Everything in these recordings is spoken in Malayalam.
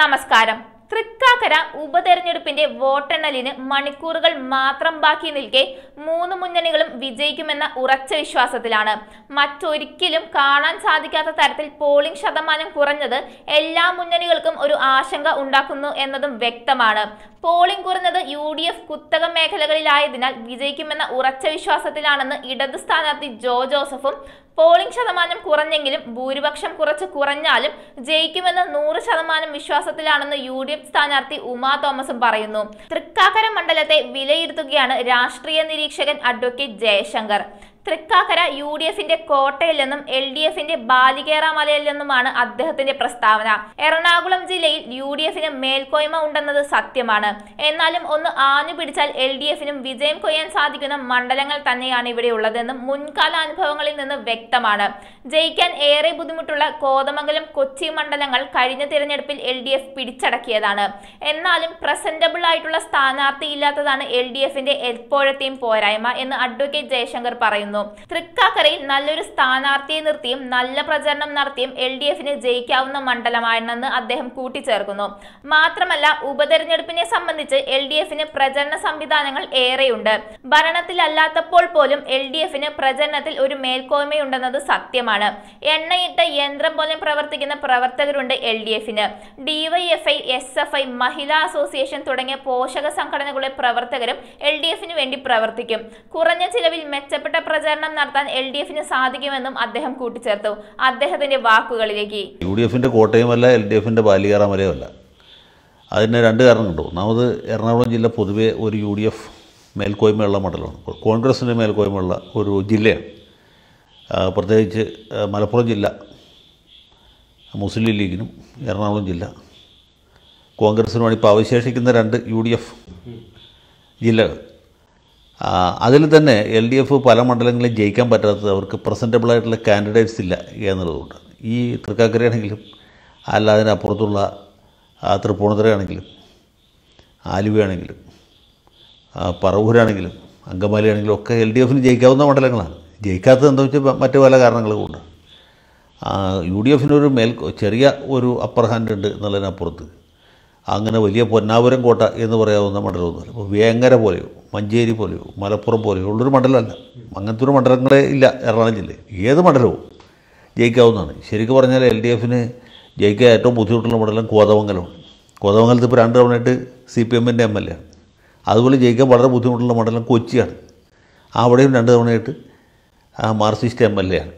നമസ്കാരം തൃക്കാക്കര ഉപതെരഞ്ഞെടുപ്പിന്റെ വോട്ടെണ്ണലിന് മണിക്കൂറുകൾ മാത്രം ബാക്കി നിൽക്കെ മൂന്ന് മുന്നണികളും വിജയിക്കുമെന്ന ഉറച്ച വിശ്വാസത്തിലാണ് മറ്റൊരിക്കലും കാണാൻ സാധിക്കാത്ത തരത്തിൽ പോളിംഗ് ശതമാനം കുറഞ്ഞത് എല്ലാ മുന്നണികൾക്കും ഒരു ആശങ്ക ഉണ്ടാക്കുന്നു എന്നതും വ്യക്തമാണ് പോളിംഗ് കുറഞ്ഞത് യു ഡി എഫ് കുത്തക മേഖലകളിലായതിനാൽ വിജയിക്കുമെന്ന ഉറച്ച വിശ്വാസത്തിലാണെന്ന് ഇടത് സ്ഥാനാർത്ഥി ജോ ജോസഫും പോളിംഗ് ശതമാനം കുറഞ്ഞെങ്കിലും ഭൂരിപക്ഷം കുറച്ച് കുറഞ്ഞാലും ജയിക്കുമെന്ന് നൂറ് ശതമാനം വിശ്വാസത്തിലാണെന്ന് യു ഡി എഫ് സ്ഥാനാർത്ഥി ഉമാ തോമസും പറയുന്നു തൃക്കാക്കര മണ്ഡലത്തെ വിലയിരുത്തുകയാണ് രാഷ്ട്രീയ നിരീക്ഷകൻ advocate Jayashankar Thrikkakara U D എഫിന്റെ കോട്ടയിൽ നിന്നും എൽ ഡി എഫിന്റെ ബാലികേറ മലയിൽ നിന്നുമാണ് അദ്ദേഹത്തിന്റെ പ്രസ്താവന എറണാകുളം ജില്ലയിൽ യു ഡി എഫിന് മേൽക്കോയ്മ ഉണ്ടെന്നത് സത്യമാണ് എന്നാലും ഒന്ന് ആഞ്ഞു പിടിച്ചാൽ എൽ ഡി എഫിനും വിജയം കൊയ്യാൻ സാധിക്കുന്ന മണ്ഡലങ്ങൾ തന്നെയാണ് ഇവിടെ ഉള്ളതെന്നും മുൻകാല അനുഭവങ്ങളിൽ നിന്ന് വ്യക്തമാണ് ജയിക്കാൻ ഏറെ ബുദ്ധിമുട്ടുള്ള കോതമംഗലം കൊച്ചി മണ്ഡലങ്ങൾ കഴിഞ്ഞ തിരഞ്ഞെടുപ്പിൽ എൽ ഡി എഫ് പിടിച്ചടക്കിയതാണ് എന്നാലും പ്രസന്റബിൾ ആയിട്ടുള്ള സ്ഥാനാർത്ഥി ഇല്ലാത്തതാണ് എൽ ഡി എഫിന്റെ എപ്പോഴത്തെയും പോരായ്മ എന്ന് അഡ്വക്കേറ്റ് ജയശങ്കർ പറയുന്നു വന്നു തൃക്കാക്കരയിൽ നല്ലൊരു സ്ഥാനാർത്ഥിയെ നിർത്തിയും നല്ല പ്രചരണം നടത്തിയും എൽ ഡി എഫിന് ജയിക്കാവുന്ന മണ്ഡലമാണെന്ന് അദ്ദേഹം കൂട്ടിച്ചേർക്കുന്നു മാത്രമല്ല ഉപതെരഞ്ഞെടുപ്പിനെ സംബന്ധിച്ച് എൽ ഡി എഫിന് പ്രചരണ സംവിധാനങ്ങൾ ഏറെയുണ്ട് ഭരണത്തിലല്ലാത്തപ്പോൾ പോലും എൽ ഡി എഫിന് പ്രചരണത്തിൽ ഒരു മേൽക്കോയ്മയുണ്ടെന്നത് സത്യമാണ് എണ്ണയിട്ട യന്ത്രം പോലെ പ്രവർത്തിക്കുന്ന പ്രവർത്തകരുണ്ട് എൽ ഡി എഫിന് ഡിവൈഎഫ്ഐ എസ് എഫ് ഐ മഹിളാ അസോസിയേഷൻ തുടങ്ങിയ പോഷക സംഘടനകളുടെ പ്രവർത്തകരും എൽ ഡി എഫിന് വേണ്ടി പ്രവർത്തിക്കും കുറഞ്ഞ ചിലവിൽ മെച്ചപ്പെട്ട പ്രചാരണം നടത്താൻ എൽ ഡി എഫിന് സാധിക്കുമെന്നും അദ്ദേഹം കൂട്ടിച്ചേർത്തു അദ്ദേഹത്തിന്റെ വാക്കുകളിലേക്ക് യു ഡി എഫിന്റെ കോട്ടയമല്ല എൽ ഡി എഫിന്റെ ബാലികാറാമലയുമല്ല അതിന് രണ്ട് കാരണമുണ്ട് ഒന്നാമത് എറണാകുളം ജില്ല പൊതുവേ ഒരു യു ഡി എഫ് മേൽക്കോയ്മയുള്ള മണ്ഡലമാണ് കോൺഗ്രസിൻ്റെ മേൽക്കോയ്മയുള്ള ഒരു ജില്ലയാണ് പ്രത്യേകിച്ച് മലപ്പുറം ജില്ല മുസ്ലിം ലീഗിനും എറണാകുളം ജില്ല കോൺഗ്രസിനുമാണ് ഇപ്പോൾ അവശേഷിക്കുന്ന രണ്ട് യു ഡി എഫ് ജില്ലകൾ അതിൽ തന്നെ എൽ ഡി എഫ് പല മണ്ഡലങ്ങളിൽ ജയിക്കാൻ പറ്റാത്തത് അവർക്ക് പ്രസൻറ്റബിളായിട്ടുള്ള കാൻഡിഡേറ്റ്സ് ഇല്ല എന്നുള്ളതുകൊണ്ട് ഈ തൃക്കാക്കരയാണെങ്കിലും അല്ല അതിനപ്പുറത്തുള്ള തൃപ്പൂണിത്തുറയാണെങ്കിലും ആലുവയാണെങ്കിലും പറവൂരാണെങ്കിലും അങ്കമാലിയാണെങ്കിലും ഒക്കെ എൽ ഡി എഫിന് ജയിക്കാവുന്ന മണ്ഡലങ്ങളാണ് ജയിക്കാത്തത് എന്താ വെച്ചാൽ മറ്റു പല കാരണങ്ങൾ കൊണ്ട് യു ഡി എഫിനൊരു മേൽ ചെറിയ ഒരു അപ്പർ ഹാൻഡ് ഉണ്ട് എന്നുള്ളതിനപ്പുറത്ത് അങ്ങനെ വലിയ പൊന്നാപുരം കോട്ട എന്ന് പറയാവുന്ന മണ്ഡലമൊന്നുമില്ല ഇപ്പോൾ വേങ്ങര പോലെയോ മഞ്ചേരി പോലെയോ മലപ്പുറം പോലെയോ ഉള്ളൊരു മണ്ഡലമല്ല അങ്ങനത്തെ ഒരു മണ്ഡലങ്ങളെ ഇല്ല എറണാകുളം ജില്ലയിൽ ഏത് മണ്ഡലവും ജയിക്കാവുന്നതാണ് ശരിക്കും പറഞ്ഞാൽ എൽ ഡി എഫിന് ജയിക്കാൻ ഏറ്റവും ബുദ്ധിമുട്ടുള്ള മണ്ഡലം കോതമംഗലമാണ് കോതമംഗലത്ത് ഇപ്പോൾ രണ്ട് തവണയായിട്ട് സി പി എമ്മിൻ്റെ എം എൽ എ ആണ് അതുപോലെ ജയിക്കാൻ വളരെ ബുദ്ധിമുട്ടുള്ള മണ്ഡലം കൊച്ചിയാണ് അവിടെയും രണ്ട് തവണയായിട്ട് മാർസിസ്റ്റ് എം എൽ എ ആണ്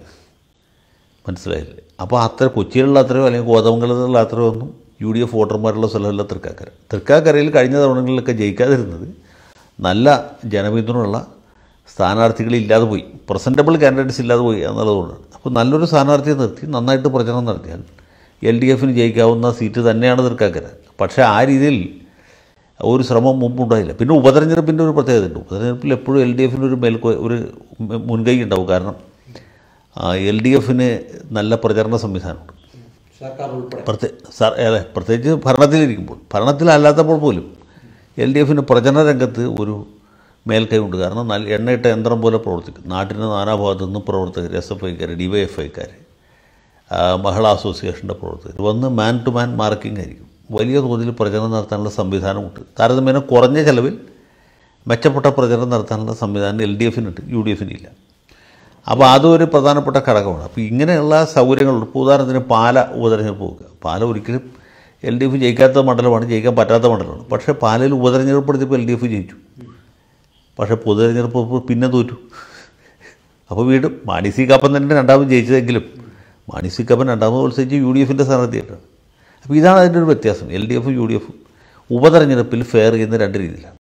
മനസ്സിലായില്ലേ അപ്പോൾ അത്ര കൊച്ചിയിലുള്ള അത്രയോ അല്ലെങ്കിൽ കോതമംഗലത്തിലുള്ള അത്രയോ ഒന്നും യു ഡി എഫ് വോട്ടർമാരുള്ള സ്ഥലമല്ല തൃക്കാക്കര തൃക്കാക്കരയിൽ കഴിഞ്ഞ തവണകളിലൊക്കെ ജയിക്കാതിരുന്നത് നല്ല ജനപിന്തുണയുള്ള സ്ഥാനാർത്ഥികളില്ലാതെ പോയി പ്രസൻറ്റബിൾ കാൻഡിഡേറ്റ്സ് ഇല്ലാതെ പോയി എന്നുള്ളതുകൊണ്ടാണ് അപ്പോൾ നല്ലൊരു സ്ഥാനാർത്ഥിയെ നിർത്തി നന്നായിട്ട് പ്രചരണം നടത്തിയാൽ എൽ ഡി എഫിന് ജയിക്കാവുന്ന സീറ്റ് തന്നെയാണ് തൃക്കാക്കര പക്ഷേ ആ രീതിയിൽ ഒരു ശ്രമം മുമ്പുണ്ടായില്ല പിന്നെ ഉപതെരഞ്ഞെടുപ്പിൻ്റെ ഒരു പ്രത്യേകത ഉണ്ട് ഉപതെരഞ്ഞെടുപ്പിൽ എപ്പോഴും എൽ ഡി എഫിന് ഒരു മേൽക്കോ ഒരു മുൻകൈ ഉണ്ടാവും കാരണം എൽ ഡി എഫിന് നല്ല പ്രചരണ സംവിധാനമുണ്ട് സർക്കാർ അതെ പ്രത്യേകിച്ച് ഭരണത്തിലിരിക്കുമ്പോൾ ഭരണത്തിലല്ലാത്തപ്പോൾ പോലും എൽ ഡി എഫിന് പ്രചരണ രംഗത്ത് ഒരു മേൽക്കൈ ഉണ്ട് കാരണം നല്ല എണ്ണയിട്ട യന്ത്രം പോലെ പ്രവർത്തിക്കും നാട്ടിൻ്റെ നാനാഭാഗത്തു നിന്നും പ്രവർത്തകർ എസ് എഫ് ഐക്കാർ ഡി വൈ എഫ് ഐക്കാർ മഹിളാ അസോസിയേഷൻ്റെ പ്രവർത്തകർ വന്ന് മാൻ ടു മാൻ മാർക്കിംഗ് ആയിരിക്കും വലിയ തോതിൽ പ്രചരണം നടത്താനുള്ള സംവിധാനമുണ്ട് താരതമ്യേന കുറഞ്ഞ ചിലവിൽ മെച്ചപ്പെട്ട പ്രചരണം നടത്താനുള്ള സംവിധാനം എൽ ഡി എഫിനുണ്ട് യു ഡി എഫിനില്ല അപ്പോൾ അതൊരു പ്രധാനപ്പെട്ട ഘടകമാണ് അപ്പോൾ ഇങ്ങനെയുള്ള സൗകര്യങ്ങളുണ്ട് ഇപ്പോൾ ഉദാഹരണത്തിന് പാല ഉപതെരഞ്ഞെടുപ്പ് നോക്കുക പാല ഒരിക്കലും എൽ ഡി എഫ് ജയിക്കാത്ത മണ്ഡലമാണ് ജയിക്കാൻ പറ്റാത്ത മണ്ഡലമാണ് പക്ഷേ പാലയിൽ ഉപതെരഞ്ഞെടുപ്പ് എടുത്തപ്പോൾ എൽ ഡി എഫ് ജയിച്ചു പക്ഷേ പൊതുതെരഞ്ഞെടുപ്പ് പിന്നെ തോറ്റു അപ്പോൾ വീണ്ടും മാണി സി കപ്പൻ തന്നെ രണ്ടാമത് ജയിച്ചതെങ്കിലും മാണി സി കപ്പൻ രണ്ടാമത് മത്സരിച്ച് യു ഡി എഫിൻ്റെ സ്ഥാനാർത്ഥിയായിട്ടാണ് അപ്പോൾ ഇതാണ് അതിൻ്റെ ഒരു വ്യത്യാസം എൽ ഡി എഫും യു ഡി എഫും ഉപതെരഞ്ഞെടുപ്പിൽ ഫെയർ ചെയ്യുന്ന രണ്ട് രീതിയിലാണ്